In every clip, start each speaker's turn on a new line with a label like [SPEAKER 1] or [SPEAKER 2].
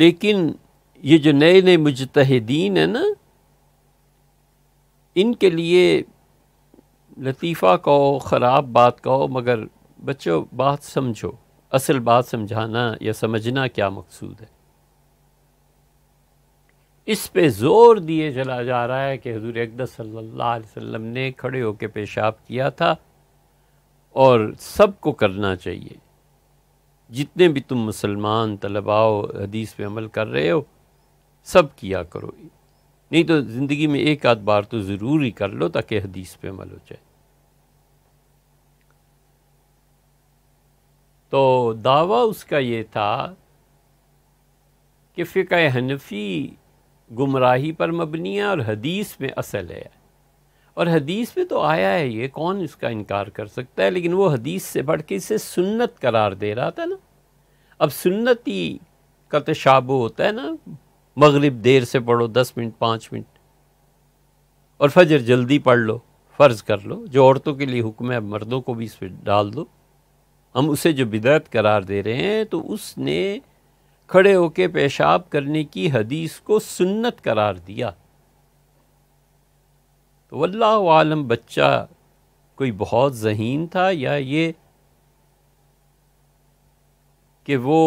[SPEAKER 1] लेकिन ये जो नए नए मुजतहदीन हैं ना इनके लिए लतीफ़ा कहो ख़राब बात कहो मगर बच्चों बात समझो असल बात समझाना या समझना क्या मकसूद है इस पे ज़ोर दिए चला जा रहा है कि हजूर अकदस सल्लल्लाहु अलैहि वसल्लम ने खड़े होकर पेशाब किया था और सबको करना चाहिए जितने भी तुम मुसलमान तलबाओ हदीस पे अमल कर रहे हो सब किया करो नहीं तो ज़िंदगी में एक आध बार तो ज़रूर ही कर लो ताकि हदीस पे अमल हो जाए तो दावा उसका ये था कि फ़िका हनफी गुमराही पर मबनी है और हदीस में असल है और हदीस में तो आया है ये कौन इसका इनकार कर सकता है लेकिन वो हदीस से बढ़ के इसे सुन्नत करार दे रहा था ना अब सुन्नती का का तशाबो होता है ना मगरिब देर से पढ़ो दस मिनट पाँच मिनट और फजर जल्दी पढ़ लो फ़र्ज़ कर लो जो औरतों के लिए हुक्म है मर्दों को भी इस पर डाल दो हम उसे जो बिदत करार दे रहे हैं तो उसने खड़े होके पेशाब करने की हदीस को सुन्नत करार दिया तो आलम बच्चा कोई बहुत जहीन था या ये कि वो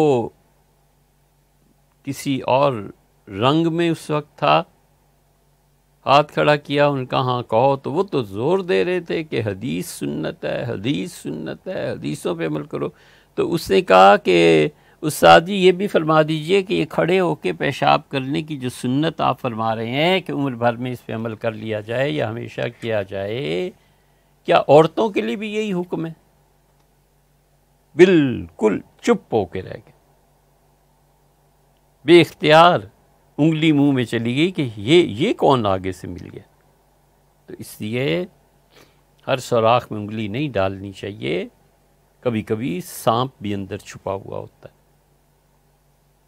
[SPEAKER 1] किसी और रंग में उस वक्त था हाथ खड़ा किया उनका हाँ कहो तो वो तो ज़ोर दे रहे थे कि हदीस सुन्नत है हदीस सुन्नत है हदीसों पे अमल करो तो उसने कहा कि उस्ताद जी ये भी फरमा दीजिए कि ये खड़े होकर पेशाब करने की जो सुन्नत आप फरमा रहे हैं कि उम्र भर में इस पर अमल कर लिया जाए या हमेशा किया जाए क्या औरतों के लिए भी यही हुक्म है बिल्कुल चुप हो के रह गए बेख्तियार उंगली मुंह में चली गई कि ये ये कौन आगे से मिल गया तो इसलिए हर सौराख में उंगली नहीं डालनी चाहिए कभी कभी सांप भी अंदर छुपा हुआ होता है